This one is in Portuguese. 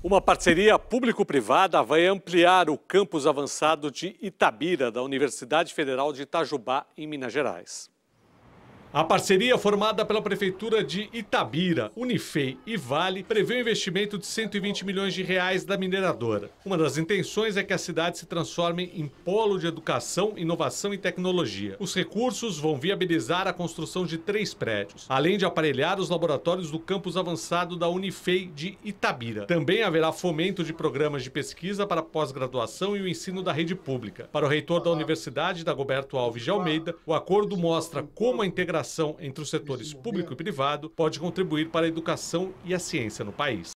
Uma parceria público-privada vai ampliar o campus avançado de Itabira, da Universidade Federal de Itajubá, em Minas Gerais. A parceria formada pela Prefeitura de Itabira, Unifei e Vale prevê um investimento de 120 milhões de reais da mineradora. Uma das intenções é que a cidade se transforme em polo de educação, inovação e tecnologia. Os recursos vão viabilizar a construção de três prédios, além de aparelhar os laboratórios do campus avançado da Unifei de Itabira. Também haverá fomento de programas de pesquisa para pós-graduação e o ensino da rede pública. Para o reitor da universidade, Dagoberto Alves de Almeida, o acordo mostra como a integração cooperação entre os setores público e privado pode contribuir para a educação e a ciência no país.